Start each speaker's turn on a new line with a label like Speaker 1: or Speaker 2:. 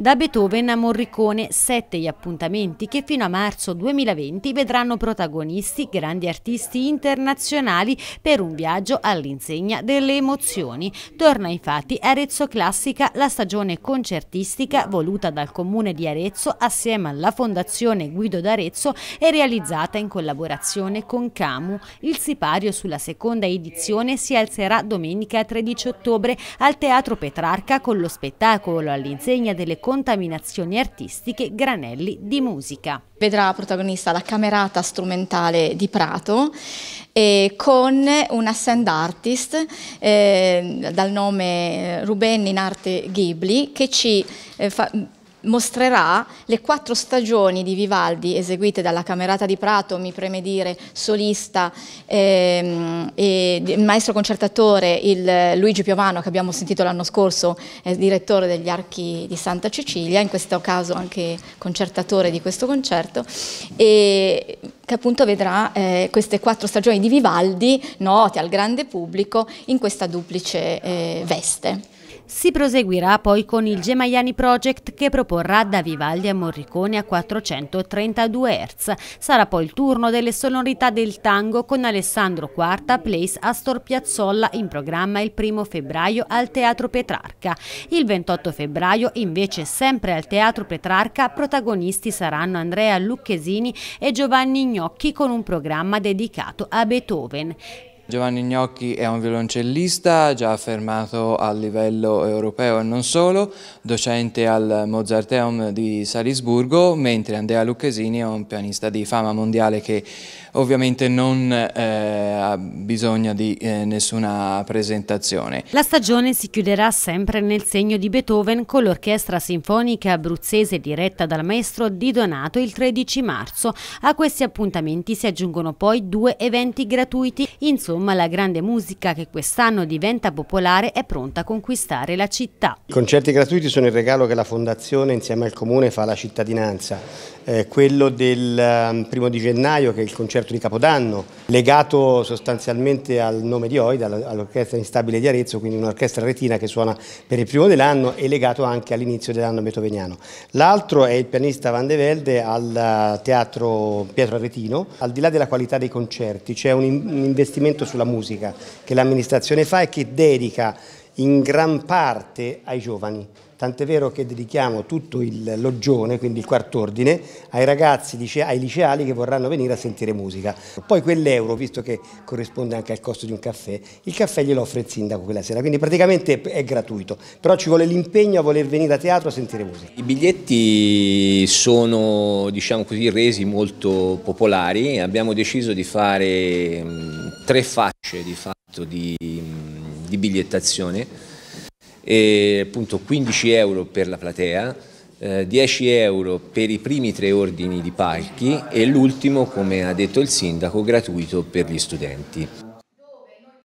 Speaker 1: Da Beethoven a Morricone, sette gli appuntamenti che fino a marzo 2020 vedranno protagonisti grandi artisti internazionali per un viaggio all'insegna delle emozioni. Torna infatti Arezzo Classica, la stagione concertistica voluta dal Comune di Arezzo assieme alla Fondazione Guido d'Arezzo e realizzata in collaborazione con Camu. Il sipario sulla seconda edizione si alzerà domenica 13 ottobre al Teatro Petrarca con lo spettacolo all'insegna delle contaminazioni artistiche Granelli di Musica. Vedrà protagonista la camerata
Speaker 2: strumentale di Prato eh, con una sand artist eh, dal nome eh, Ruben in arte Ghibli che ci eh, fa, mostrerà le quattro stagioni di Vivaldi eseguite dalla Camerata di Prato, mi preme dire solista ehm, e il maestro concertatore il Luigi Piovano che abbiamo sentito l'anno scorso, è direttore degli archi di Santa Cecilia, in questo caso anche concertatore di questo concerto e che appunto vedrà eh, queste quattro stagioni di Vivaldi note al grande pubblico in
Speaker 1: questa duplice eh, veste. Si proseguirà poi con il Gemaiani Project che proporrà da Vivaldi a Morricone a 432 Hz. Sarà poi il turno delle sonorità del tango con Alessandro Quarta Place Astor Piazzolla in programma il 1 febbraio al Teatro Petrarca. Il 28 febbraio invece sempre al Teatro Petrarca protagonisti saranno Andrea Lucchesini e Giovanni Gnocchi con un programma dedicato a Beethoven.
Speaker 3: Giovanni Gnocchi è un violoncellista già affermato a livello europeo e non solo, docente al Mozarteum di Salisburgo, mentre Andrea Lucchesini è un pianista di fama mondiale che ovviamente non eh, ha bisogno di eh, nessuna presentazione.
Speaker 1: La stagione si chiuderà sempre nel segno di Beethoven con l'orchestra sinfonica abruzzese diretta dal maestro Di Donato il 13 marzo. A questi appuntamenti si aggiungono poi due eventi gratuiti, insomma Insomma, la grande musica che quest'anno diventa popolare è pronta a conquistare la città.
Speaker 4: I concerti gratuiti sono il regalo che la Fondazione insieme al Comune fa alla cittadinanza. Eh, quello del ehm, primo di gennaio, che è il concerto di Capodanno, legato sostanzialmente al nome di Oida, all'Orchestra Instabile di Arezzo, quindi un'orchestra retina che suona per il primo dell'anno e legato anche all'inizio dell'anno beethoveniano. L'altro è il pianista Van de Velde al eh, Teatro Pietro Aretino. Al di là della qualità dei concerti c'è un investimento sulla musica che l'amministrazione fa e che dedica in gran parte ai giovani. Tant'è vero che dedichiamo tutto il loggione, quindi il quarto ordine, ai ragazzi, ai liceali che vorranno venire a sentire musica. Poi quell'euro, visto che corrisponde anche al costo di un caffè, il caffè glielo offre il sindaco quella sera, quindi praticamente è gratuito. Però ci vuole l'impegno a voler venire a teatro a sentire musica.
Speaker 5: I biglietti sono, diciamo così, resi molto popolari. Abbiamo deciso di fare tre fasce di fatto di, di bigliettazione, e, appunto 15 euro per la platea, eh, 10 euro per i primi tre ordini di palchi e l'ultimo, come ha detto il sindaco, gratuito per gli studenti.